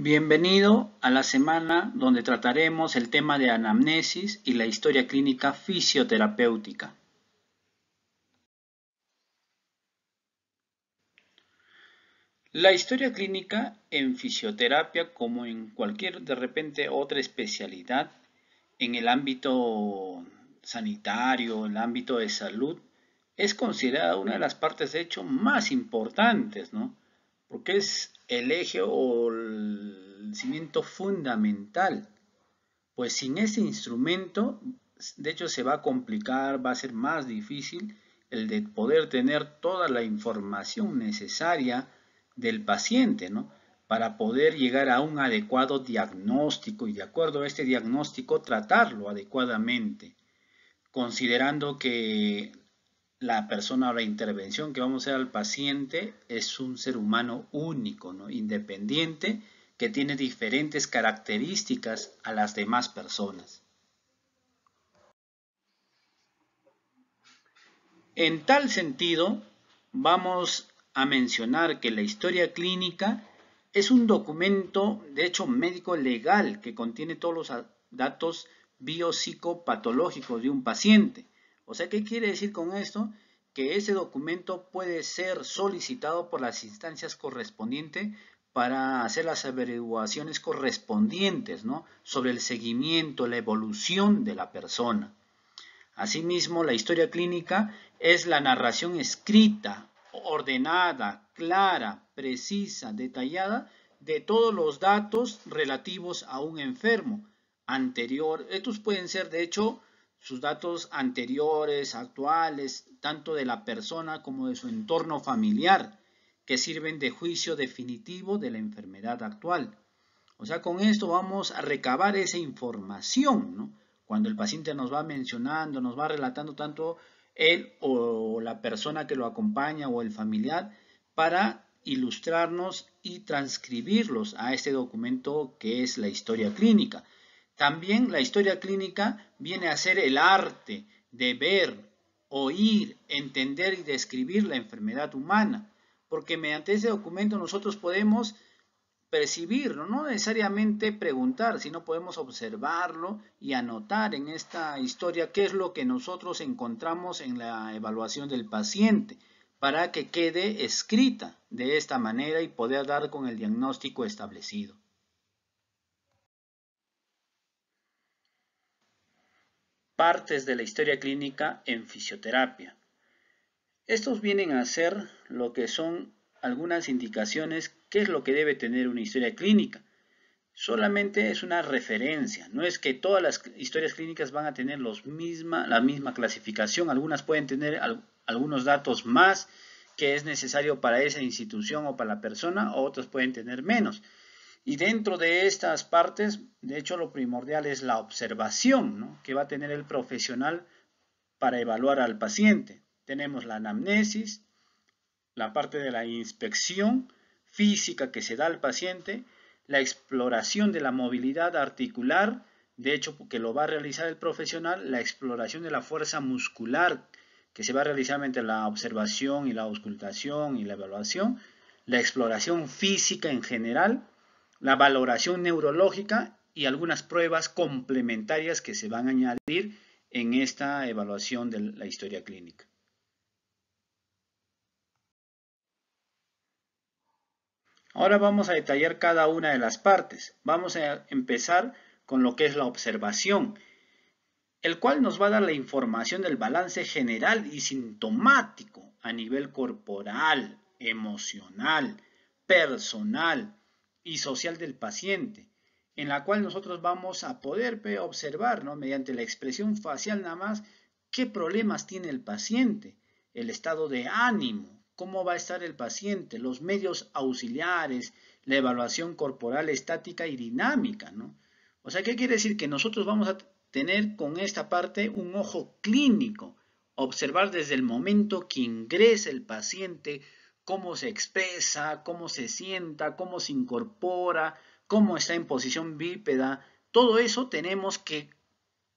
Bienvenido a la semana donde trataremos el tema de anamnesis y la historia clínica fisioterapéutica. La historia clínica en fisioterapia, como en cualquier de repente otra especialidad, en el ámbito sanitario, en el ámbito de salud, es considerada una de las partes de hecho más importantes, ¿no? Porque es el eje o el cimiento fundamental, pues sin ese instrumento, de hecho se va a complicar, va a ser más difícil el de poder tener toda la información necesaria del paciente, ¿no? Para poder llegar a un adecuado diagnóstico y de acuerdo a este diagnóstico tratarlo adecuadamente, considerando que la persona o la intervención que vamos a hacer al paciente es un ser humano único, ¿no? independiente, que tiene diferentes características a las demás personas. En tal sentido, vamos a mencionar que la historia clínica es un documento, de hecho, médico legal que contiene todos los datos biopsicopatológicos de un paciente o sea, ¿qué quiere decir con esto? Que ese documento puede ser solicitado por las instancias correspondientes para hacer las averiguaciones correspondientes ¿no? sobre el seguimiento, la evolución de la persona. Asimismo, la historia clínica es la narración escrita, ordenada, clara, precisa, detallada de todos los datos relativos a un enfermo anterior. Estos pueden ser, de hecho, sus datos anteriores, actuales, tanto de la persona como de su entorno familiar, que sirven de juicio definitivo de la enfermedad actual. O sea, con esto vamos a recabar esa información, ¿no? Cuando el paciente nos va mencionando, nos va relatando tanto él o la persona que lo acompaña o el familiar, para ilustrarnos y transcribirlos a este documento que es la historia clínica. También la historia clínica viene a ser el arte de ver, oír, entender y describir la enfermedad humana, porque mediante ese documento nosotros podemos percibirlo, no necesariamente preguntar, sino podemos observarlo y anotar en esta historia qué es lo que nosotros encontramos en la evaluación del paciente para que quede escrita de esta manera y poder dar con el diagnóstico establecido. partes de la historia clínica en fisioterapia. Estos vienen a ser lo que son algunas indicaciones qué es lo que debe tener una historia clínica. Solamente es una referencia, no es que todas las historias clínicas van a tener la misma clasificación, algunas pueden tener algunos datos más que es necesario para esa institución o para la persona, o otras pueden tener menos. Y dentro de estas partes, de hecho, lo primordial es la observación que va a tener el profesional para evaluar al paciente. Tenemos la anamnesis, la parte de la inspección física que se da al paciente, la exploración de la movilidad articular, de hecho, que lo va a realizar el profesional, la exploración de la fuerza muscular que se va a realizar mediante la observación y la auscultación y la evaluación, la exploración física en general, la valoración neurológica y algunas pruebas complementarias que se van a añadir en esta evaluación de la historia clínica. Ahora vamos a detallar cada una de las partes. Vamos a empezar con lo que es la observación, el cual nos va a dar la información del balance general y sintomático a nivel corporal, emocional, personal, y social del paciente, en la cual nosotros vamos a poder observar, ¿no? mediante la expresión facial nada más, qué problemas tiene el paciente, el estado de ánimo, cómo va a estar el paciente, los medios auxiliares, la evaluación corporal estática y dinámica, ¿no? O sea, ¿qué quiere decir? Que nosotros vamos a tener con esta parte un ojo clínico, observar desde el momento que ingresa el paciente cómo se expresa, cómo se sienta, cómo se incorpora, cómo está en posición bípeda. Todo eso tenemos que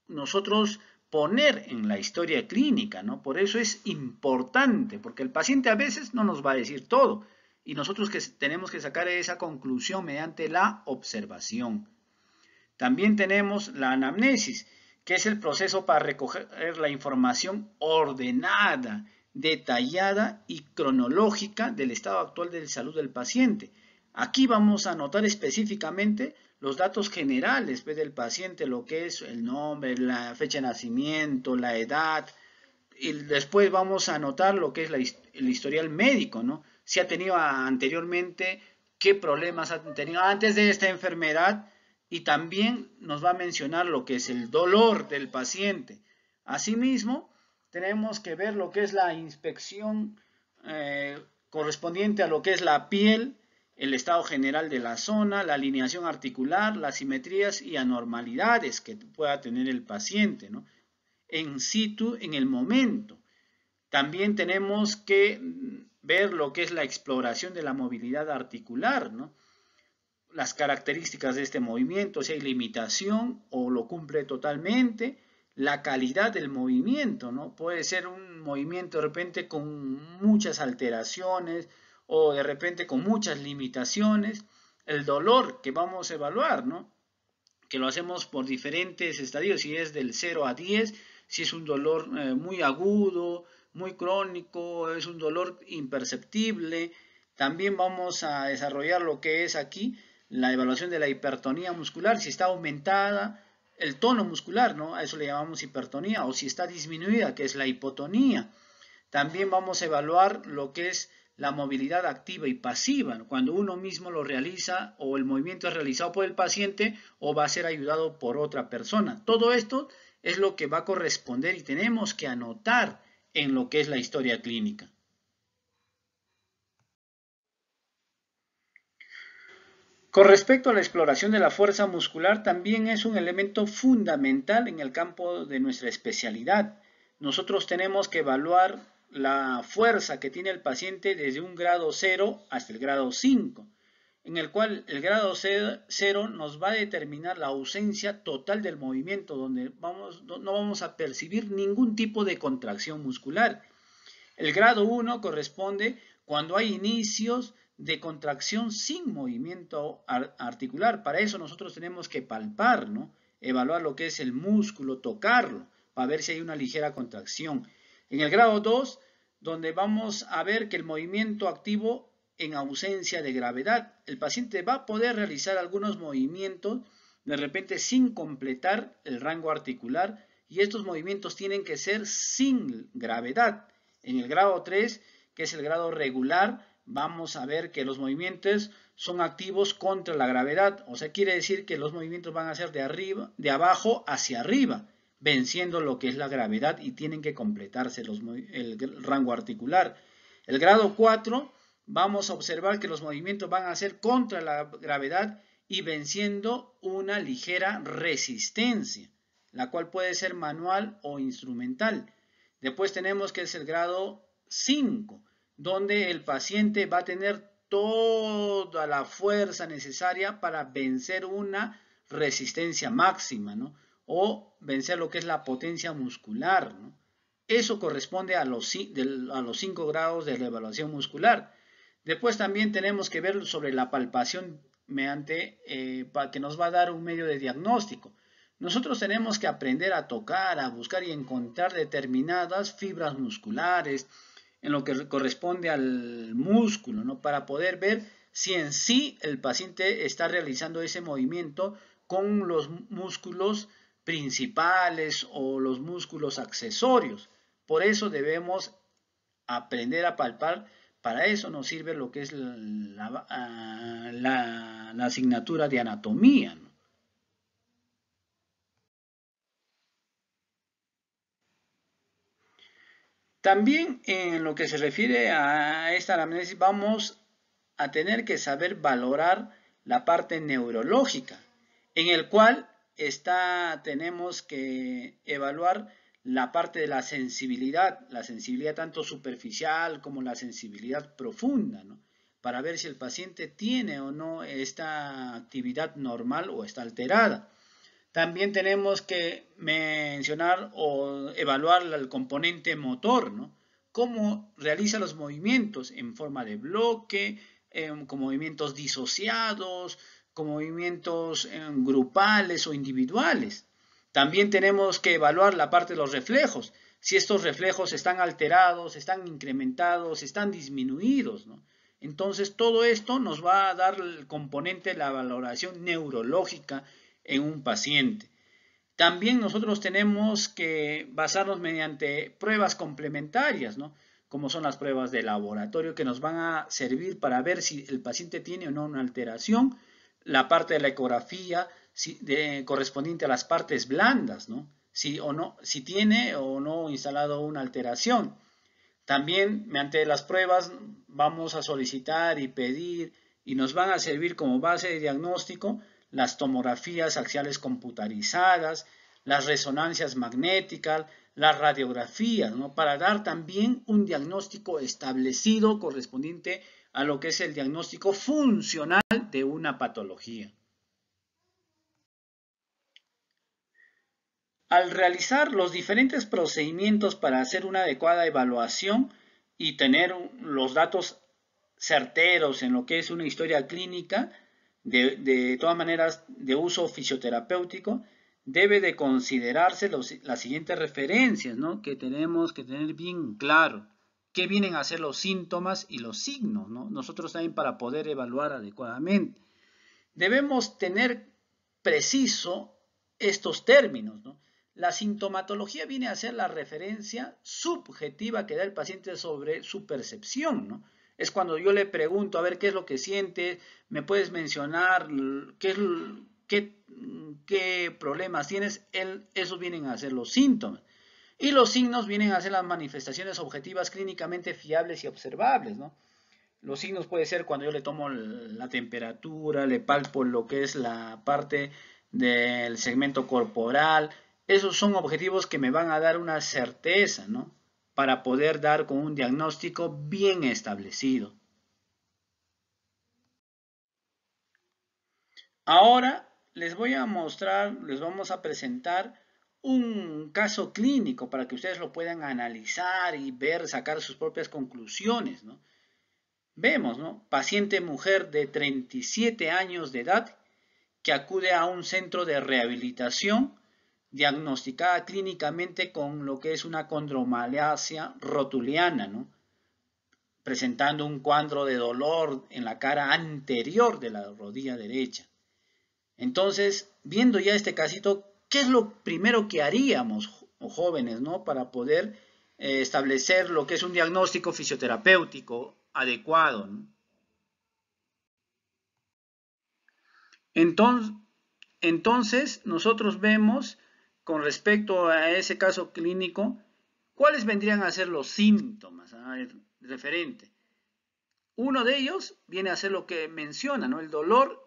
nosotros poner en la historia clínica, ¿no? Por eso es importante, porque el paciente a veces no nos va a decir todo y nosotros que tenemos que sacar esa conclusión mediante la observación. También tenemos la anamnesis, que es el proceso para recoger la información ordenada detallada y cronológica del estado actual de salud del paciente. Aquí vamos a anotar específicamente los datos generales pues, del paciente, lo que es el nombre, la fecha de nacimiento, la edad, y después vamos a anotar lo que es el historial médico, ¿no? Si ha tenido anteriormente, qué problemas ha tenido antes de esta enfermedad y también nos va a mencionar lo que es el dolor del paciente. Asimismo, tenemos que ver lo que es la inspección eh, correspondiente a lo que es la piel, el estado general de la zona, la alineación articular, las simetrías y anormalidades que pueda tener el paciente, ¿no? En situ, en el momento. También tenemos que ver lo que es la exploración de la movilidad articular, ¿no? Las características de este movimiento, si hay limitación o lo cumple totalmente, la calidad del movimiento, ¿no? Puede ser un movimiento de repente con muchas alteraciones o de repente con muchas limitaciones. El dolor que vamos a evaluar, ¿no? Que lo hacemos por diferentes estadios, si es del 0 a 10, si es un dolor eh, muy agudo, muy crónico, es un dolor imperceptible. También vamos a desarrollar lo que es aquí la evaluación de la hipertonía muscular, si está aumentada, el tono muscular, ¿no? A eso le llamamos hipertonía, o si está disminuida, que es la hipotonía. También vamos a evaluar lo que es la movilidad activa y pasiva, cuando uno mismo lo realiza o el movimiento es realizado por el paciente o va a ser ayudado por otra persona. Todo esto es lo que va a corresponder y tenemos que anotar en lo que es la historia clínica. Con respecto a la exploración de la fuerza muscular, también es un elemento fundamental en el campo de nuestra especialidad. Nosotros tenemos que evaluar la fuerza que tiene el paciente desde un grado 0 hasta el grado 5, en el cual el grado 0 nos va a determinar la ausencia total del movimiento, donde no vamos a percibir ningún tipo de contracción muscular. El grado 1 corresponde cuando hay inicios de contracción sin movimiento articular. Para eso nosotros tenemos que palpar, ¿no? evaluar lo que es el músculo, tocarlo, para ver si hay una ligera contracción. En el grado 2, donde vamos a ver que el movimiento activo en ausencia de gravedad, el paciente va a poder realizar algunos movimientos de repente sin completar el rango articular y estos movimientos tienen que ser sin gravedad. En el grado 3, que es el grado regular, vamos a ver que los movimientos son activos contra la gravedad. O sea, quiere decir que los movimientos van a ser de, arriba, de abajo hacia arriba, venciendo lo que es la gravedad y tienen que completarse el, rango articular. El grado 4 vamos a observar que los movimientos van a ser contra la gravedad y venciendo una ligera resistencia, la cual puede ser manual o instrumental. Después tenemos que es el grado 5 donde el paciente va a tener toda la fuerza necesaria para vencer una resistencia máxima, ¿no? O vencer lo que es la potencia muscular, ¿no? Eso corresponde a los, a 5 grados de evaluación muscular. Después también tenemos que ver sobre la palpación mediante eh, que nos va a dar un medio de diagnóstico. Nosotros tenemos que aprender a tocar, a buscar y encontrar determinadas fibras musculares, en lo que corresponde al músculo, ¿no? Para poder ver si en sí el paciente está realizando ese movimiento con los músculos principales o los músculos accesorios. Por eso debemos aprender a palpar. Para eso nos sirve lo que es la, asignatura de anatomía. También en lo que se refiere a esta anamnesis vamos a tener que saber valorar la parte neurológica, en el cual está, tenemos que evaluar la parte de la sensibilidad, la sensibilidad tanto superficial como la sensibilidad profunda, ¿no? para ver si el paciente tiene o no esta actividad normal o está alterada. También tenemos que mencionar o evaluar el componente motor, ¿no? Cómo realiza los movimientos en forma de bloque, em, con movimientos disociados, con movimientos em, grupales o individuales. También tenemos que evaluar la parte de los reflejos, si estos reflejos están alterados, están incrementados, están disminuidos. ¿no? Entonces todo esto nos va a dar el componente de la valoración neurológica en un paciente. También nosotros tenemos que basarnos mediante pruebas complementarias, ¿no? como son las pruebas de laboratorio que nos van a servir para ver si el paciente tiene o no una alteración, la parte de la ecografía correspondiente a las partes blandas, ¿no? Si, o no, si tiene o no instalado una alteración. También mediante las pruebas vamos a solicitar y pedir y nos van a servir como base de diagnóstico las tomografías axiales computarizadas, las resonancias magnéticas, las radiografías, para dar también un diagnóstico establecido correspondiente a lo que es el diagnóstico funcional de una patología. Al realizar los diferentes procedimientos para hacer una adecuada evaluación y tener los datos certeros en lo que es una historia clínica, de, todas maneras de uso fisioterapéutico, debe de considerarse las siguientes referencias ¿no? que tenemos que tener bien claro. ¿Qué vienen a ser los síntomas y los signos? ¿no? Nosotros también para poder evaluar adecuadamente. Debemos tener preciso estos términos. ¿no? La sintomatología viene a ser la referencia subjetiva que da el paciente sobre su percepción. ¿no? es cuando yo le pregunto, a ver, ¿qué es lo que siente, ¿Me puedes mencionar qué, problemas tienes? esos vienen a ser los síntomas. Y los signos vienen a ser las manifestaciones objetivas clínicamente fiables y observables, ¿no? Los signos puede ser cuando yo le tomo la temperatura, le palpo lo que es la parte del segmento corporal. Esos son objetivos que me van a dar una certeza, ¿no? para poder dar con un diagnóstico bien establecido. Ahora les voy a mostrar, les vamos a presentar un caso clínico para que ustedes lo puedan analizar y ver, sacar sus propias conclusiones. Vemos, ¿no? Paciente mujer de 37 años de edad que acude a un centro de rehabilitación diagnosticada clínicamente con lo que es una condromalacia rotuliana, presentando un cuadro de dolor en la cara anterior de la rodilla derecha. Entonces, viendo ya este casito, ¿qué es lo primero que haríamos, jóvenes, ¿no? para poder eh, establecer lo que es un diagnóstico fisioterapéutico adecuado? Entonces, entonces, nosotros vemos con respecto a ese caso clínico, ¿cuáles vendrían a ser los síntomas ah, referente? Uno de ellos viene a ser lo que menciona, ¿no? El dolor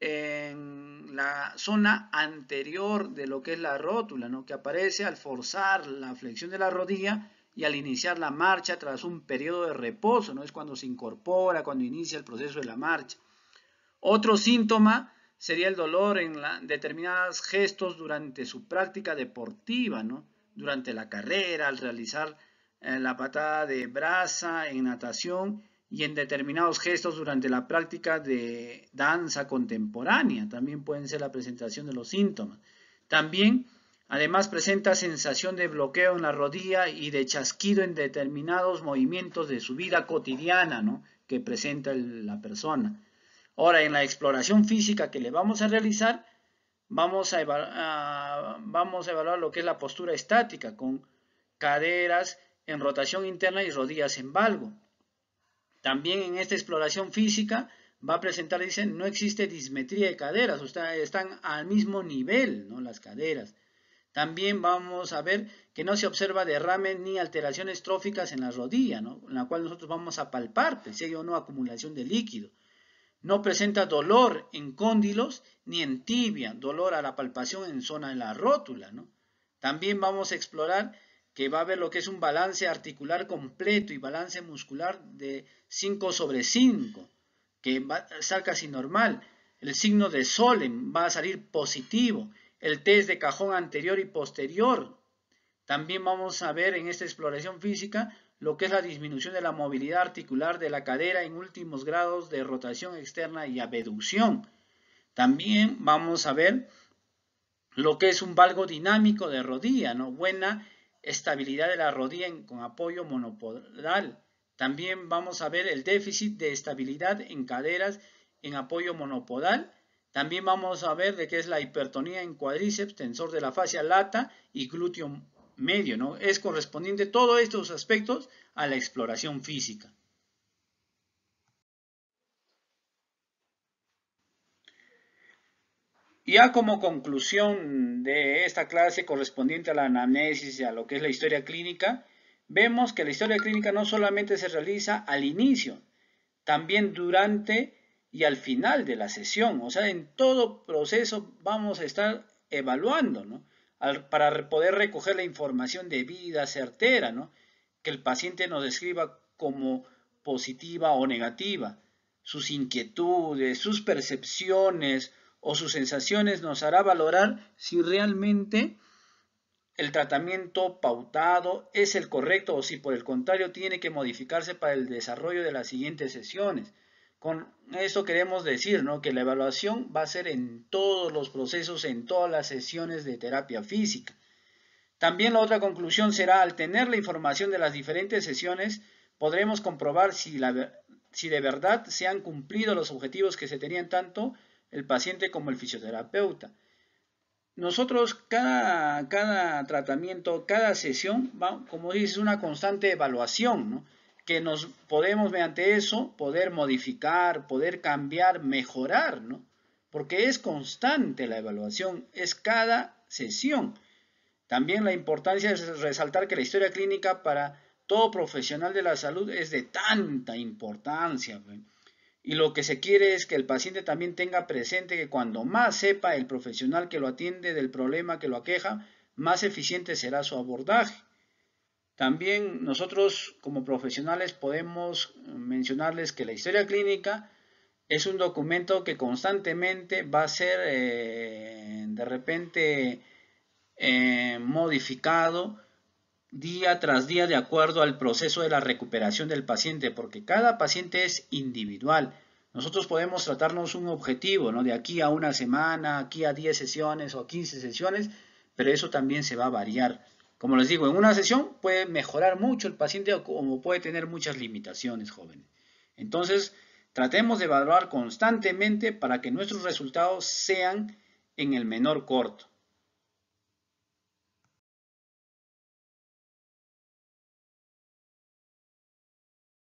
en la zona anterior de lo que es la rótula, ¿no? que aparece al forzar la flexión de la rodilla y al iniciar la marcha tras un periodo de reposo, ¿no? es cuando se incorpora, cuando inicia el proceso de la marcha. Otro síntoma sería el dolor en determinados gestos durante su práctica deportiva, durante la carrera, al realizar eh, la patada de brasa, en natación y en determinados gestos durante la práctica de danza contemporánea. También pueden ser la presentación de los síntomas. También, además, presenta sensación de bloqueo en la rodilla y de chasquido en determinados movimientos de su vida cotidiana que presenta la persona. Ahora, en la exploración física que le vamos a realizar, vamos a, vamos a evaluar lo que es la postura estática con caderas en rotación interna y rodillas en valgo. También en esta exploración física va a presentar, dice, no existe dismetría de caderas, ustedes están al mismo nivel ¿no? las caderas. También vamos a ver que no se observa derrame ni alteraciones tróficas en la rodilla, ¿no? en la cual nosotros vamos a palpar pues, si hay o no acumulación de líquido. No presenta dolor en cóndilos ni en tibia, dolor a la palpación en zona de la rótula. ¿no? También vamos a explorar que va a haber lo que es un balance articular completo y balance muscular de 5 sobre 5, que va a casi normal. El signo de Solem va a salir positivo. El test de cajón anterior y posterior. También vamos a ver en esta exploración física lo que es la disminución de la movilidad articular de la cadera en últimos grados de rotación externa y abducción. También vamos a ver lo que es un valgo dinámico de rodilla, ¿no? buena estabilidad de la rodilla con apoyo monopodal. También vamos a ver el déficit de estabilidad en caderas en apoyo monopodal. También vamos a ver de qué es la hipertonía en cuádriceps, tensor de la fascia lata y glúteo medio, ¿no? Es correspondiente todos estos aspectos a la exploración física. Ya como conclusión de esta clase correspondiente a la anamnesis y a lo que es la historia clínica, vemos que la historia clínica no solamente se realiza al inicio, también durante y al final de la sesión. O sea, en todo proceso vamos a estar evaluando, ¿no? para poder recoger la información debida, certera, que el paciente nos describa como positiva o negativa. Sus inquietudes, sus percepciones o sus sensaciones nos hará valorar si realmente el tratamiento pautado es el correcto o si por el contrario tiene que modificarse para el desarrollo de las siguientes sesiones. Con esto queremos decir ¿no? que la evaluación va a ser en todos los procesos, en todas las sesiones de terapia física. También la otra conclusión será, al tener la información de las diferentes sesiones, podremos comprobar si, de verdad se han cumplido los objetivos que se tenían tanto el paciente como el fisioterapeuta. Nosotros cada, tratamiento, cada sesión, va, como dices, una constante evaluación, que nos podemos mediante eso poder modificar, poder cambiar, mejorar, ¿no? Porque es constante la evaluación, es cada sesión. También la importancia es resaltar que la historia clínica para todo profesional de la salud es de tanta importancia. Y lo que se quiere es que el paciente también tenga presente que cuando más sepa el profesional que lo atiende del problema que lo aqueja, más eficiente será su abordaje. También nosotros como profesionales podemos eh, mencionarles que la historia clínica es un documento que constantemente va a ser eh, de repente eh, modificado día tras día de acuerdo al proceso de la recuperación del paciente, porque cada paciente es individual. Nosotros podemos tratarnos un objetivo, ¿no? De aquí a una semana, aquí a 10 sesiones o 15 sesiones, pero eso también se va a variar. Como les digo, en una sesión puede mejorar mucho el paciente o como puede tener muchas limitaciones, jóvenes. Entonces, tratemos de evaluar constantemente para que nuestros resultados sean en el menor corto.